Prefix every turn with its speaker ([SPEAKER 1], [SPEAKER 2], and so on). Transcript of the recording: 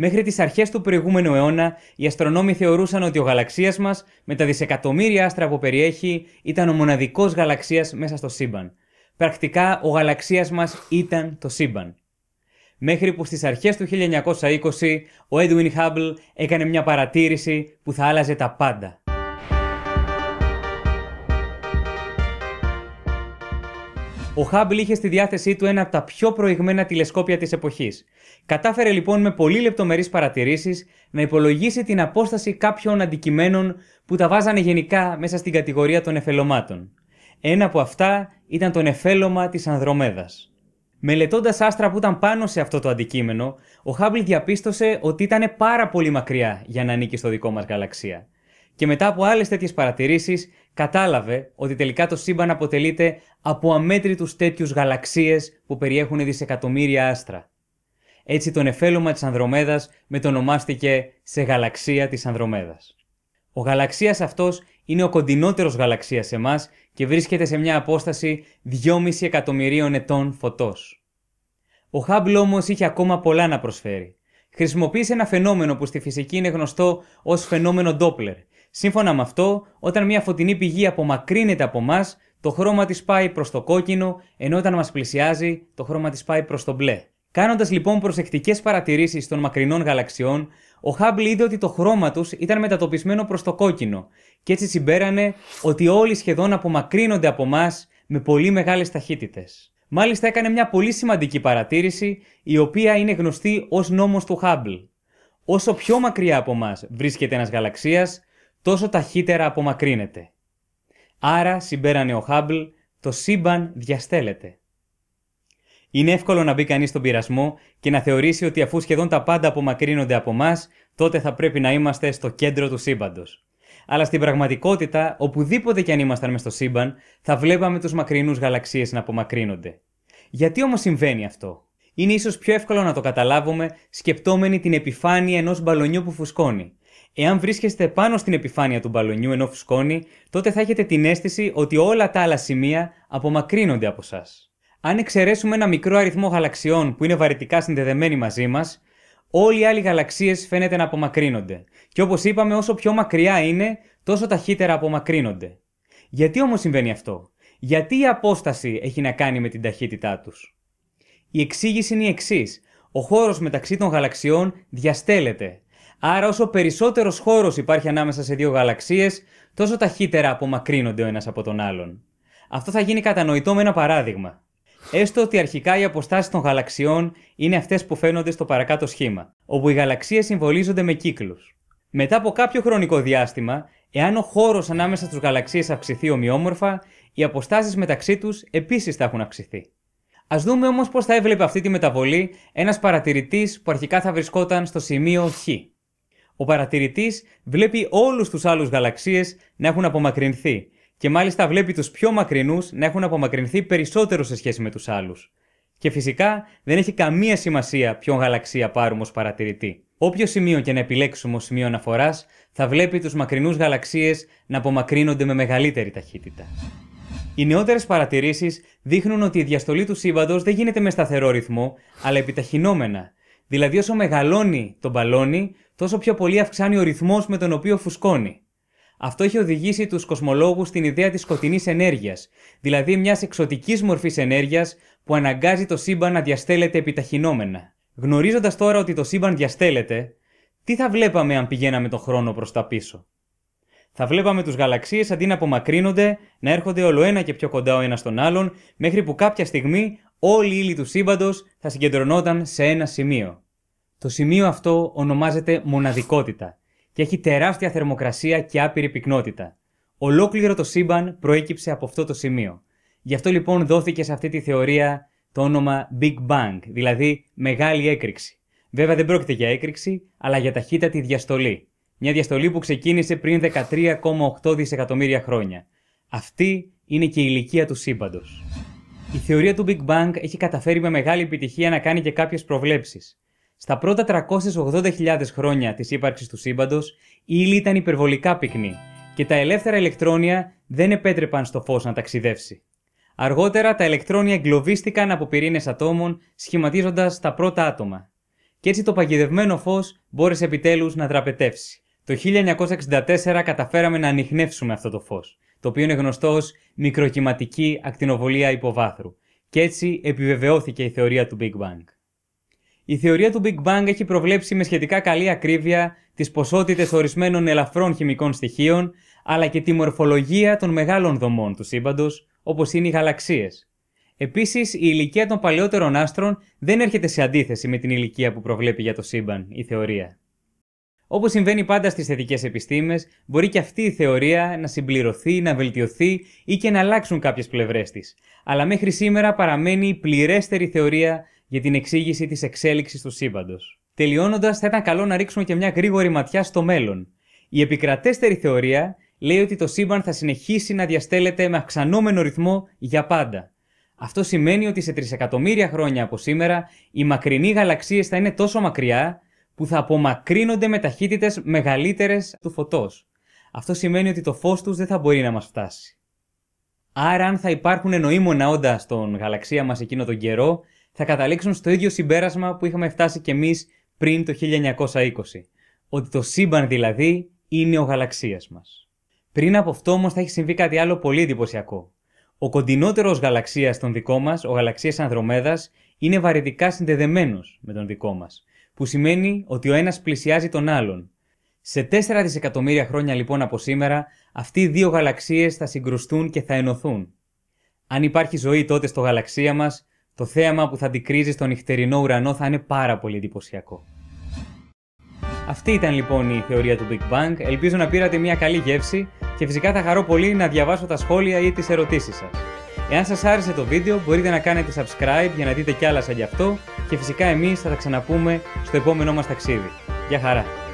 [SPEAKER 1] Μέχρι τις αρχές του προηγούμενου αιώνα, οι αστρονόμοι θεωρούσαν ότι ο γαλαξίας μας, με τα δισεκατομμύρια άστρα που περιέχει, ήταν ο μοναδικός γαλαξίας μέσα στο σύμπαν. Πρακτικά, ο γαλαξίας μας ήταν το σύμπαν. Μέχρι που στις αρχές του 1920 ο Edwin Hubble έκανε μια παρατήρηση που θα άλλαζε τα πάντα. Ο Χάμπλ είχε στη διάθεσή του ένα από τα πιο προηγμένα τηλεσκόπια της εποχής. Κατάφερε λοιπόν με πολύ λεπτομερείς παρατηρήσεις να υπολογίσει την απόσταση κάποιων αντικειμένων που τα βάζανε γενικά μέσα στην κατηγορία των εφελωμάτων. Ένα από αυτά ήταν το νεφέλωμα της Ανδρομέδας. Μελετώντας άστρα που ήταν πάνω σε αυτό το αντικείμενο, ο Χάμπλ διαπίστωσε ότι ήταν πάρα πολύ μακριά για να ανήκει στο δικό μας γαλαξία. Και μετά από άλλες τέτοιες παρατηρήσεις, κατάλαβε ότι τελικά το σύμπαν αποτελείται από αμέτρητους τέτοιους γαλαξίες που περιέχουν δισεκατομμύρια άστρα. Έτσι το νεφέλωμα της Ανδρομέδας μετονομάστηκε σε γαλαξία της Ανδρομέδας. Ο γαλαξίας αυτός είναι ο κοντινότερος γαλαξίας σε μας και βρίσκεται σε μια απόσταση 2,5 εκατομμυρίων ετών φωτός. Ο Χάμπλ όμως είχε ακόμα πολλά να προσφέρει. Χρησιμοποίησε ένα φαινόμενο που στη φυσική είναι γνωστό ως φαινόμενο Ντόπλερ Σύμφωνα με αυτό, όταν μια φωτεινή πηγή απομακρύνεται από εμά, το χρώμα της πάει προς το κόκκινο, ενώ όταν μας πλησιάζει, το χρώμα της πάει προς το μπλε. Κάνοντας λοιπόν προσεκτικές παρατηρήσεις των μακρινών γαλαξιών, ο Χάμπλ είδε ότι το χρώμα τους ήταν μετατοπισμένο προς το κόκκινο, και έτσι συμπέρανε ότι όλοι σχεδόν απομακρύνονται από εμά με πολύ μεγάλες ταχύτητες. Μάλιστα έκανε μια πολύ σημαντική παρατήρηση, η οποία είναι γνωστή ως νόμος του Χάμπλ. Όσο πιο μακριά από εμά βρίσκεται ένας γαλαξίας, τόσο ταχύτερα απομακρύνεται. Άρα, συμπέρανε ο Χάμπλ, το σύμπαν διαστέλλεται. Είναι εύκολο να μπει κανείς στον πειρασμό και να θεωρήσει ότι αφού σχεδόν τα πάντα απομακρύνονται από εμά, τότε θα πρέπει να είμαστε στο κέντρο του σύμπαντος. Αλλά στην πραγματικότητα, οπουδήποτε κι αν ήμασταν μες στο σύμπαν, θα βλέπαμε τους μακρινούς γαλαξίες να απομακρύνονται. Γιατί όμως συμβαίνει αυτό, Είναι ίσως πιο εύκολο να το καταλάβουμε σκεπτόμενοι την επιφάνεια ενός μπαλονιού που φουσκώνει. Εάν βρίσκεστε πάνω στην επιφάνεια του μπαλονιού ενώ φουσκώνει, τότε θα έχετε την αίσθηση ότι όλα τα άλλα σημεία απομακρύνονται από εσά. Αν εξαιρέσουμε ένα μικρό αριθμό γαλαξιών που είναι βαρετικά συνδεδεμένοι μαζί μας, όλοι οι άλλοι γαλαξίες φαίνεται να απομακρύνονται. Και όπως είπαμε, όσο πιο μακριά είναι, τόσο ταχύτερα απομακρύνονται. Γιατί όμως συμβαίνει αυτό, Γιατί η απόσταση έχει να κάνει με την ταχύτητά τους. Η εξήγηση είναι η εξής. Ο χώρος μεταξύ των γαλαξιών διαστέλλεται Άρα, όσο περισσότερος χώρος υπάρχει ανάμεσα σε δύο γαλαξίες, τόσο ταχύτερα απομακρύνονται ο ένας από τον άλλον. Αυτό θα γίνει κατανοητό με ένα παράδειγμα. Έστω ότι αρχικά οι αποστάσεις των γαλαξιών είναι αυτές που φαίνονται στο παρακάτω σχήμα, όπου οι γαλαξίες συμβολίζονται με κύκλους. Μετά από κάποιο χρονικό διάστημα, εάν ο χώρος ανάμεσα στους γαλαξίες αυξηθεί ομοιόμορφα, οι αποστάσεις μεταξύ τους επίσης θα έχουν αυξηθεί. Ας δούμε όμως πώς θα έβλεπε αυτή τη μεταβολή ένας παρατηρητής που αρχικά θα βρισκόταν στο σημείο Χ ο παρατηρητής βλέπει όλους τους άλλους γαλαξίες να έχουν απομακρυνθεί και μάλιστα βλέπει τους πιο μακρινούς να έχουν απομακρυνθεί περισσότερο σε σχέση με τους άλλους. Και φυσικά δεν έχει καμία σημασία ποιον γαλαξία πάρουμε ως παρατηρητή. Όποιο σημείο και να επιλέξουμε ως σημείο αναφοράς, θα βλέπει τους μακρινούς γαλαξίες να απομακρύνονται με μεγαλύτερη ταχύτητα. Οι νεότερες παρατηρήσεις δείχνουν ότι η διαστολή του σύμπαντος δεν γίνεται με σταθερό ρυθμό, αλλά επιταχυνόμενα. Δηλαδή, όσο μεγαλώνει το μπαλόνι, τόσο πιο πολύ αυξάνει ο ρυθμός με τον οποίο φουσκώνει. Αυτό έχει οδηγήσει τους κοσμολόγους στην ιδέα της σκοτεινής ενέργειας, δηλαδή μιας εξωτικής μορφής ενέργειας που αναγκάζει το σύμπαν να διαστέλλεται επιταχυνόμενα. Γνωρίζοντας τώρα ότι το σύμπαν διαστέλλεται, τι θα βλέπαμε αν πηγαίναμε τον χρόνο προς τα πίσω. Θα βλέπαμε τους γαλαξίες αντί να απομακρύνονται, να έρχονται όλο ένα και πιο κοντά ο ένας τον άλλον, μέχρι που κάποια στιγμή όλη η ύλη του σύμπαντος θα συγκεντρωνόταν σε ένα σημείο. Το σημείο αυτό ονομάζεται μοναδικότητα και έχει τεράστια θερμοκρασία και άπειρη πυκνότητα. Ολόκληρο το σύμπαν προέκυψε από αυτό το σημείο. Γι' αυτό λοιπόν δόθηκε σε αυτή τη θεωρία το όνομα Big Bang, δηλαδή μεγάλη έκρηξη. Βέβαια δεν πρόκειται για έκρηξη, αλλά για ταχύτατη διαστολή. Μια διαστολή που ξεκίνησε πριν 13,8 δισεκατομμύρια χρόνια. Αυτή είναι και η ηλικία του σύμπαντος. Η θεωρία του Big Bang έχει καταφέρει με μεγάλη επιτυχία να κάνει και κάποιες προβλέψεις. Στα πρώτα 380.000 χρόνια της ύπαρξης του σύμπαντος, η ύλη ήταν υπερβολικά πυκνή και τα ελεύθερα ηλεκτρόνια δεν επέτρεπαν στο φως να ταξιδεύσει. Αργότερα τα ηλεκτρόνια εγκλωβίστηκαν από πυρήνες ατόμων, σχηματίζοντας τα πρώτα άτομα. Και έτσι το παγιδευμένο φως μπόρεσε επιτέλους να τραπετεύσει. Το 1964 καταφέραμε να ανοιχνεύσουμε αυτό το φως, το οποίο είναι γνωστό ως μικροκυματική ακτινοβολία υποβάθρου. Και έτσι επιβεβαιώθηκε η θεωρία του Big Bang. Η θεωρία του Big Bang έχει προβλέψει με σχετικά καλή ακρίβεια τις ποσότητες ορισμένων ελαφρών χημικών στοιχείων, αλλά και τη μορφολογία των μεγάλων δομών του σύμπαντος, όπως είναι οι γαλαξίες. Επίσης, η ηλικία των παλαιότερων άστρων δεν έρχεται σε αντίθεση με την ηλικία που προβλέπει για το σύμπαν η θεωρία. Όπως συμβαίνει πάντα στις θετικές επιστήμες, μπορεί και αυτή η θεωρία να συμπληρωθεί, να βελτιωθεί ή και να αλλάξουν κάποιες πλευρές της. Αλλά μέχρι σήμερα παραμένει η θεωρία για την εξήγηση της εξέλιξης του σύμπαντος. Τελειώνοντας, θα ήταν καλό να ρίξουμε και μια γρήγορη ματιά στο μέλλον. Η επικρατέστερη θεωρία λέει ότι το σύμπαν θα συνεχίσει να διαστέλλεται με αυξανόμενο ρυθμό για πάντα. Αυτό σημαίνει ότι σε τρισεκατομμύρια χρόνια από σήμερα οι μακρινοί γαλαξίες θα είναι τόσο μακριά που θα απομακρύνονται με ταχύτητες μεγαλύτερες του φωτός. Αυτό σημαίνει ότι το φως τους δεν θα μπορεί να μας φτάσει. Άρα, αν θα υπάρχουν νοήμονα όντα στον γαλαξία μας εκείνο τον καιρό, θα καταλήξουν στο ίδιο συμπέρασμα που είχαμε φτάσει κι εμείς πριν το 1920. Ότι το σύμπαν δηλαδή είναι ο γαλαξίας μας. Πριν από αυτό όμως θα έχει συμβεί κάτι άλλο πολύ εντυπωσιακό. Ο κοντινότερος γαλαξίας των δικό μας, ο γαλαξίας Ανδρομέδας, είναι βαρετικά συνδεδεμένος με τον δικό μας, που σημαίνει ότι ο ένας πλησιάζει τον άλλον. Σε 4 δισεκατομμύρια χρόνια λοιπόν από σήμερα, αυτοί οι δύο γαλαξίες θα συγκρουστούν και θα ενωθούν. Αν υπάρχει ζωή τότε στο γαλαξία μας, το θέαμα που θα αντικρίζει στον νυχτερινό ουρανό θα είναι πάρα πολύ εντυπωσιακό. Αυτή ήταν λοιπόν η θεωρία του Big Bang. Ελπίζω να πήρατε μια καλή γεύση και φυσικά θα χαρώ πολύ να διαβάσω τα σχόλια ή τις ερωτήσεις σας. Εάν σας άρεσε το βίντεο μπορείτε να κάνετε subscribe για να δείτε κι άλλα σαν γι' αυτό και φυσικά εμείς θα τα ξαναπούμε στο επόμενό μας ταξίδι. Γεια χαρά!